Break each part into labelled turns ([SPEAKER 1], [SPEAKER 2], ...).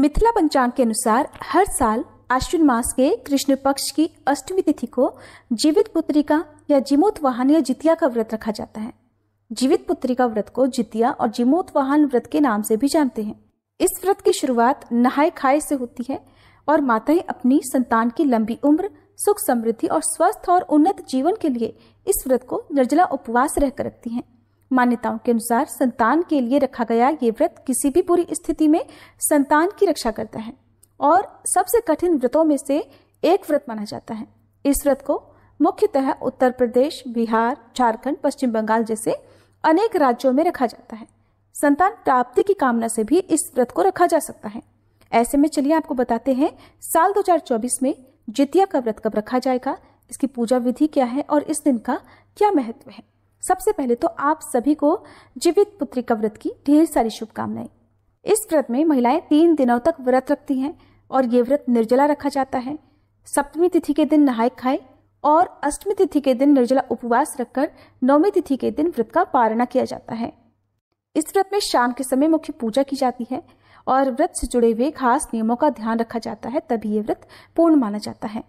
[SPEAKER 1] मिथिला पंचांग के अनुसार हर साल आश्विन मास के कृष्ण पक्ष की अष्टमी तिथि को जीवित पुत्री का या वाहन या जितिया का व्रत रखा जाता है जीवित पुत्री का व्रत को जितिया और वाहन व्रत के नाम से भी जानते हैं इस व्रत की शुरुआत नहाए खाए से होती है और माताएं अपनी संतान की लंबी उम्र सुख समृद्धि और स्वस्थ और उन्नत जीवन के लिए इस व्रत को निर्जला उपवास रहकर रखती हैं मान्यताओं के अनुसार संतान के लिए रखा गया ये व्रत किसी भी बुरी स्थिति में संतान की रक्षा करता है और सबसे कठिन व्रतों में से एक व्रत माना जाता है इस व्रत को मुख्यतः उत्तर प्रदेश बिहार झारखंड पश्चिम बंगाल जैसे अनेक राज्यों में रखा जाता है संतान प्राप्ति की कामना से भी इस व्रत को रखा जा सकता है ऐसे में चलिए आपको बताते हैं साल 2024 में जितिया का व्रत कब रखा जाएगा इसकी पूजा विधि क्या है और इस दिन का क्या महत्व है सबसे पहले तो आप सभी को जीवित पुत्री का व्रत की ढेर सारी शुभकामनाएं इस व्रत में महिलाएं तीन दिनों तक व्रत रखती हैं और ये व्रत निर्जला रखा जाता है सप्तमी तिथि के दिन नहाय खाए और अष्टमी तिथि के दिन निर्जला उपवास रखकर नौमी तिथि के दिन व्रत का पारणा किया जाता है इस व्रत में शाम के समय मुख्य पूजा की जाती है और व्रत से जुड़े हुए खास नियमों का ध्यान रखा जाता है तभी ये व्रत पूर्ण माना जाता है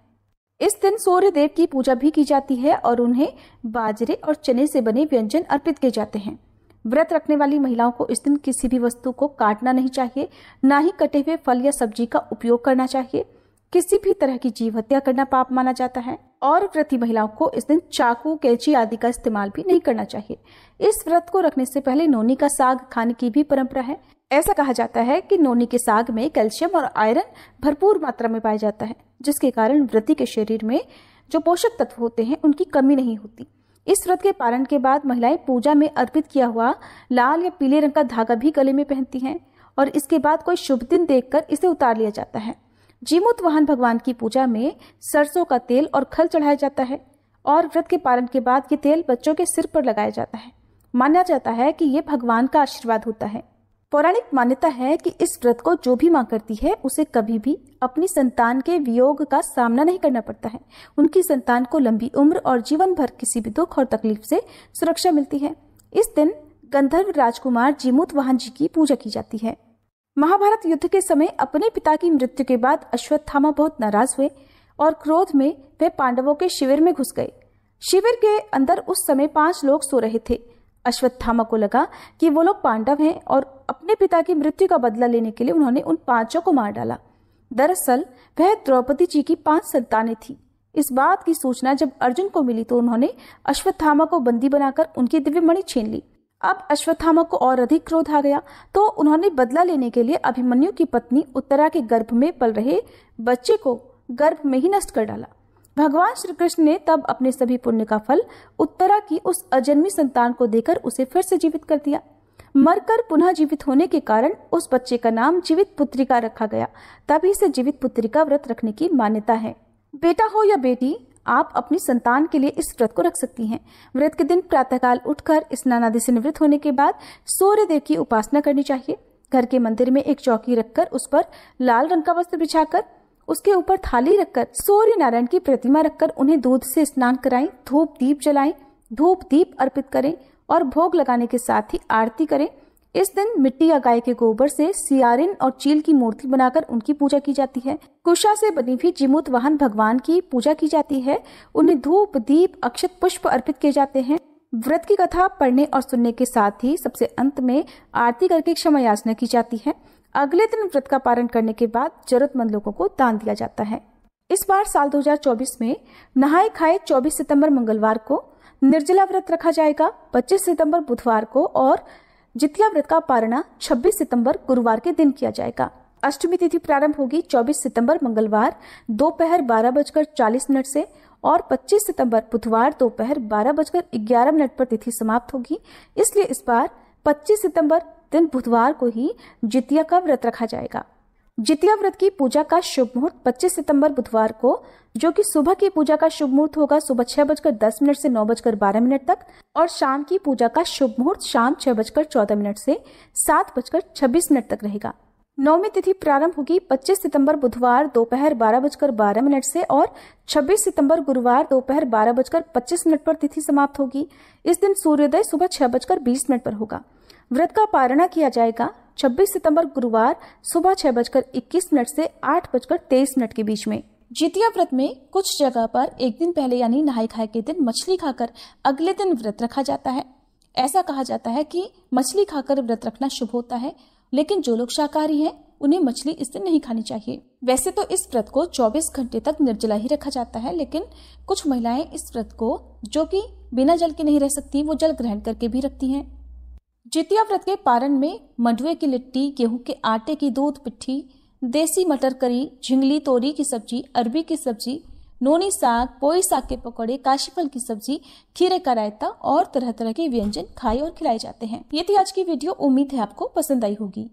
[SPEAKER 1] इस दिन सूर्य देव की पूजा भी की जाती है और उन्हें बाजरे और चने से बने व्यंजन अर्पित किए जाते हैं व्रत रखने वाली महिलाओं को इस दिन किसी भी वस्तु को काटना नहीं चाहिए ना ही कटे हुए फल या सब्जी का उपयोग करना चाहिए किसी भी तरह की जीव हत्या करना पाप माना जाता है और व्रती महिलाओं को इस दिन चाकू कैची आदि का इस्तेमाल भी नहीं करना चाहिए इस व्रत को रखने से पहले नोनी का साग खाने की भी परंपरा है ऐसा कहा जाता है कि नोनी के साग में कैल्शियम और आयरन भरपूर मात्रा में पाया जाता है जिसके कारण व्रति के शरीर में जो पोषक तत्व होते हैं उनकी कमी नहीं होती इस व्रत के पालन के बाद महिलाएं पूजा में अर्पित किया हुआ लाल या पीले रंग का धागा भी गले में पहनती हैं और इसके बाद कोई शुभ दिन देखकर इसे उतार लिया जाता है जीमूत वाहन भगवान की पूजा में सरसों का तेल और खल चढ़ाया जाता है और व्रत के पालन के बाद ये तेल बच्चों के सिर पर लगाया जाता है माना जाता है कि ये भगवान का आशीर्वाद होता है पौराणिक मान्यता है कि इस व्रत को जो भी माँ करती है उसे कभी भी अपनी संतान के वियोग का सामना नहीं करना पड़ता है उनकी संतान को लंबी उम्र और जीवन भर किसी भी दुख और तकलीफ से सुरक्षा मिलती है इस दिन गंधर्व राजकुमार जीमूत वाहन जी की पूजा की जाती है महाभारत युद्ध के समय अपने पिता की मृत्यु के बाद अश्वत्थामा बहुत नाराज हुए और क्रोध में वे पांडवों के शिविर में घुस गए शिविर के अंदर उस समय पांच लोग सो रहे थे अश्वत्थामा को लगा कि वो लोग पांडव हैं और अपने पिता की मृत्यु का बदला लेने के लिए उन्होंने उन पांचों को मार डाला दरअसल वह द्रौपदी जी की पांच संतानें थी इस बात की सूचना जब अर्जुन को मिली तो उन्होंने अश्वत्थामा को बंदी बनाकर उनकी दिव्य मणि छीन ली अब अश्वत्थामा को और अधिक क्रोध आ गया तो उन्होंने बदला लेने के लिए अभिमन्यु की पत्नी उत्तरा के गर्भ में पल रहे बच्चे को गर्भ में ही नष्ट कर डाला भगवान श्री कृष्ण ने तब अपने सभी पुण्य का फल उत्तरा की उस अजन्मी संतान को देकर उसे फिर से जीवित कर दिया मरकर पुनः जीवित होने के कारण उस बच्चे का नाम जीवित पुत्रिका रखा गया तभी से जीवित पुत्रिका व्रत रखने की मान्यता है बेटा हो या बेटी आप अपनी संतान के लिए इस व्रत को रख सकती हैं व्रत के दिन प्रातःकाल उठकर स्नानादि से निवृत्त होने के बाद सूर्य देव की उपासना करनी चाहिए घर के मंदिर में एक चौकी रखकर उस पर लाल रंग का वस्त्र बिछाकर उसके ऊपर थाली रखकर सूर्य नारायण की प्रतिमा रखकर उन्हें दूध से स्नान कराएं धूप दीप जलाएं धूप दीप अर्पित करें और भोग लगाने के साथ ही आरती करें इस दिन मिट्टी या गाय के गोबर से सियारिन और चील की मूर्ति बनाकर उनकी पूजा की जाती है कुशा से बनी हुई जिमुत वाहन भगवान की पूजा की जाती है उन्हें धूप दीप अक्षत पुष्प अर्पित किए जाते हैं व्रत की कथा पढ़ने और सुनने के साथ ही सबसे अंत में आरती करके क्षमा याचना की जाती है अगले दिन व्रत का पालन करने के बाद जरूरतमंद लोगों को दान दिया जाता है इस बार साल 2024 में नहाए खाए 24 सितंबर मंगलवार को निर्जला व्रत रखा जाएगा 25 सितंबर बुधवार को और जितिया व्रत का पारणा 26 सितंबर गुरुवार के दिन किया जाएगा अष्टमी तिथि प्रारंभ होगी 24 सितंबर मंगलवार दोपहर बारह बजकर चालीस मिनट से और 25 सितंबर बुधवार दोपहर बारह बजकर ग्यारह मिनट पर तिथि समाप्त होगी इसलिए इस बार 25 सितंबर दिन बुधवार को ही जितिया का व्रत रखा जाएगा जितिया व्रत की पूजा का शुभ मुहूर्त 25 सितंबर बुधवार को जो कि सुबह की पूजा का शुभ मुहूर्त होगा सुबह छह बजकर दस मिनट से नौ बजकर बारह मिनट तक और शाम की पूजा का शुभ मुहूर्त शाम छह बजकर चौदह मिनट से सात बजकर छब्बीस मिनट तक रहेगा नौवीं तिथि प्रारंभ होगी 25 सितंबर बुधवार दोपहर बारह बजकर बारह मिनट से और 26 सितंबर गुरुवार दोपहर बारह बजकर पच्चीस मिनट पर तिथि समाप्त होगी इस दिन सूर्योदय सुबह छह बजकर बीस मिनट पर होगा व्रत का पारणा किया जाएगा 26 सितंबर गुरुवार सुबह छह बजकर इक्कीस मिनट से आठ बजकर तेईस मिनट के बीच में जितिया व्रत में कुछ जगह पर एक दिन पहले यानी नहाई खाए के दिन मछली खाकर अगले दिन व्रत रखा जाता है ऐसा कहा जाता है कि मछली खाकर व्रत रखना शुभ होता है लेकिन जो लोग शाकाहारी हैं उन्हें मछली इस दिन नहीं खानी चाहिए वैसे तो इस व्रत को 24 घंटे तक निर्जला ही रखा जाता है लेकिन कुछ महिलाएं इस व्रत को जो कि बिना जल के नहीं रह सकती वो जल ग्रहण करके भी रखती हैं जितिया व्रत के पारण में मंडुए की लिट्टी गेहूं के आटे की दूध पिट्ठी देसी मटर करी झिंगली तोरी की सब्जी अरबी की सब्जी नोनी साग पोई साग के पकौड़े काशीफल की सब्जी खीरे का रायता और तरह तरह के व्यंजन खाए और खिलाए जाते हैं ये थी आज की वीडियो उम्मीद है आपको पसंद आई होगी